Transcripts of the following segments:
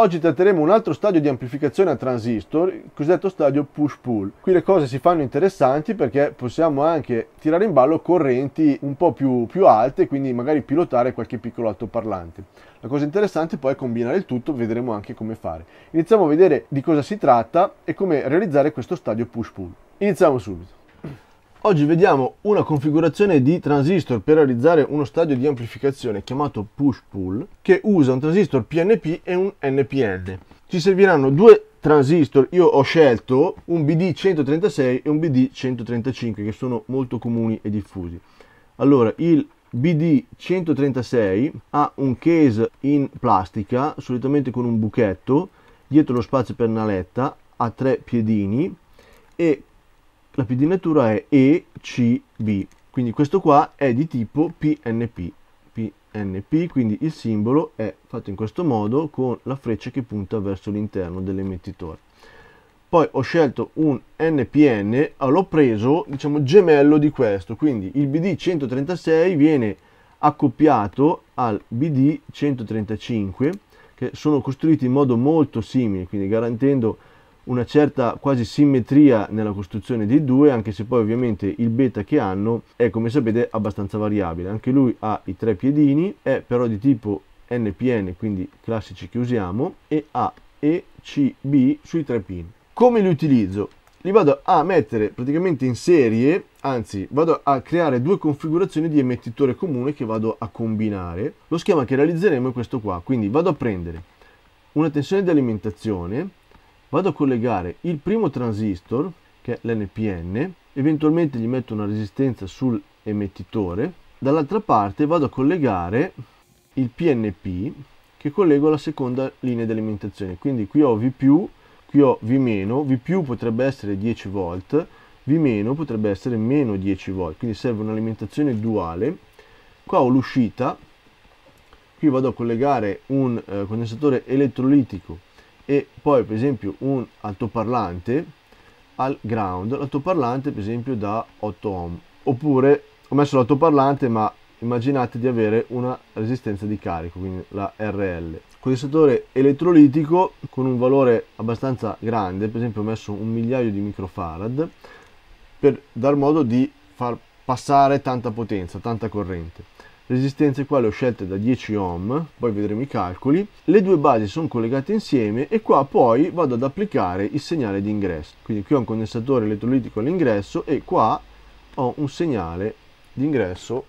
Oggi tratteremo un altro stadio di amplificazione a transistor, il cosiddetto stadio push-pull. Qui le cose si fanno interessanti perché possiamo anche tirare in ballo correnti un po' più, più alte, quindi magari pilotare qualche piccolo altoparlante. La cosa interessante poi è combinare il tutto, vedremo anche come fare. Iniziamo a vedere di cosa si tratta e come realizzare questo stadio push-pull. Iniziamo subito. Oggi vediamo una configurazione di transistor per realizzare uno stadio di amplificazione chiamato push-pull che usa un transistor PNP e un NPN. Ci serviranno due transistor, io ho scelto un BD136 e un BD135 che sono molto comuni e diffusi. Allora, il BD136 ha un case in plastica, solitamente con un buchetto, dietro lo spazio per naletta, ha tre piedini e la pidinatura è ECB, quindi questo qua è di tipo PNP. PNP, quindi il simbolo è fatto in questo modo con la freccia che punta verso l'interno dell'emettitore. Poi ho scelto un NPN, ah, l'ho preso, diciamo, gemello di questo, quindi il BD136 viene accoppiato al BD135 che sono costruiti in modo molto simile, quindi garantendo una certa quasi simmetria nella costruzione dei due, anche se poi ovviamente il beta che hanno è come sapete abbastanza variabile. Anche lui ha i tre piedini, è però di tipo NPN, quindi classici che usiamo, e ha E, C, B sui tre pin. Come li utilizzo? Li vado a mettere praticamente in serie, anzi vado a creare due configurazioni di emettitore comune che vado a combinare. Lo schema che realizzeremo è questo qua, quindi vado a prendere una tensione di alimentazione vado a collegare il primo transistor che è l'NPN eventualmente gli metto una resistenza sul emettitore dall'altra parte vado a collegare il PNP che collego alla seconda linea di alimentazione quindi qui ho V+, qui ho V-, V potrebbe essere 10 volt V- potrebbe essere meno 10 volt quindi serve un'alimentazione duale qua ho l'uscita qui vado a collegare un eh, condensatore elettrolitico e poi per esempio un altoparlante al ground, l'altoparlante per esempio da 8 ohm, oppure ho messo l'altoparlante ma immaginate di avere una resistenza di carico, quindi la RL. Condensatore elettrolitico con un valore abbastanza grande, per esempio ho messo un migliaio di microfarad, per dar modo di far passare tanta potenza, tanta corrente resistenze qua le ho scelte da 10 ohm, poi vedremo i calcoli, le due basi sono collegate insieme e qua poi vado ad applicare il segnale di ingresso, quindi qui ho un condensatore elettrolitico all'ingresso e qua ho un segnale di ingresso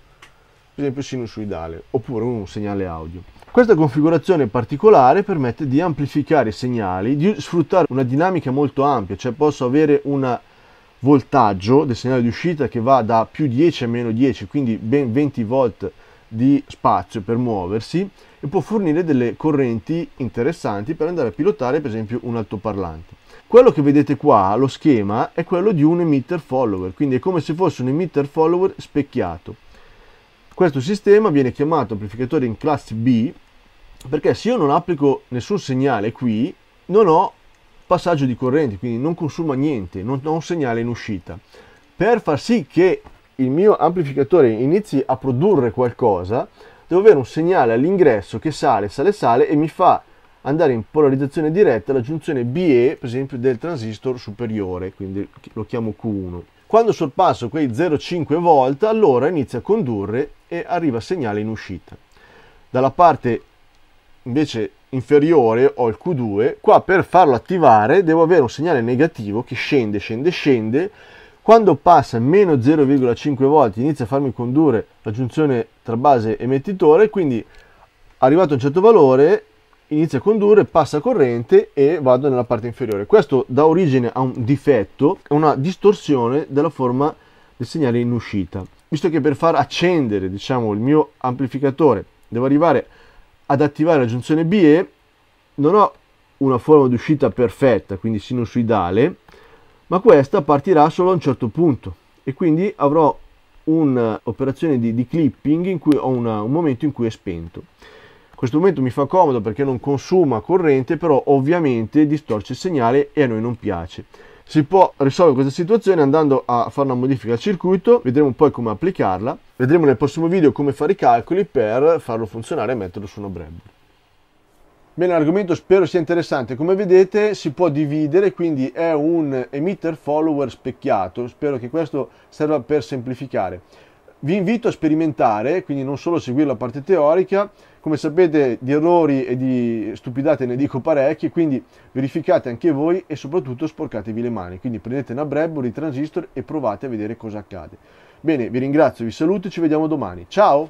per esempio sinusoidale oppure un segnale audio. Questa configurazione particolare permette di amplificare i segnali, di sfruttare una dinamica molto ampia, cioè posso avere un voltaggio del segnale di uscita che va da più 10 a meno 10, quindi ben 20 volt di spazio per muoversi e può fornire delle correnti interessanti per andare a pilotare per esempio un altoparlante. Quello che vedete qua, lo schema, è quello di un emitter follower, quindi è come se fosse un emitter follower specchiato. Questo sistema viene chiamato amplificatore in classe B perché se io non applico nessun segnale qui, non ho passaggio di corrente, quindi non consuma niente, non ho un segnale in uscita. Per far sì che il mio amplificatore inizi a produrre qualcosa, devo avere un segnale all'ingresso che sale, sale, sale e mi fa andare in polarizzazione diretta la giunzione BE, per esempio, del transistor superiore, quindi lo chiamo Q1. Quando sorpasso quei 0,5 volt, allora inizia a condurre e arriva segnale in uscita. Dalla parte invece inferiore ho il Q2, qua per farlo attivare devo avere un segnale negativo che scende, scende, scende, quando passa meno 0,5 volte inizia a farmi condurre la giunzione tra base e emettitore, quindi arrivato a un certo valore inizia a condurre, passa corrente e vado nella parte inferiore. Questo dà origine a un difetto, a una distorsione della forma del segnale in uscita. Visto che per far accendere diciamo, il mio amplificatore devo arrivare ad attivare la giunzione BE, non ho una forma di uscita perfetta, quindi sinusoidale, ma questa partirà solo a un certo punto e quindi avrò un'operazione eh, di, di, clipping in cui ho una, un momento in cui è spento. Questo momento mi fa comodo perché non consuma corrente, però ovviamente distorce il segnale e a noi non piace. Si può risolvere questa situazione andando a fare una modifica al circuito, vedremo poi come applicarla, vedremo nel prossimo video come fare i calcoli per farlo funzionare e metterlo su una breadboard. Bene, l'argomento spero sia interessante. Come vedete si può dividere, quindi è un emitter follower specchiato. Spero che questo serva per semplificare. Vi invito a sperimentare, quindi non solo a seguire la parte teorica. Come sapete di errori e di stupidate ne dico parecchi, quindi verificate anche voi e soprattutto sporcatevi le mani. Quindi prendete una Bradbury transistor e provate a vedere cosa accade. Bene, vi ringrazio, vi saluto e ci vediamo domani. Ciao!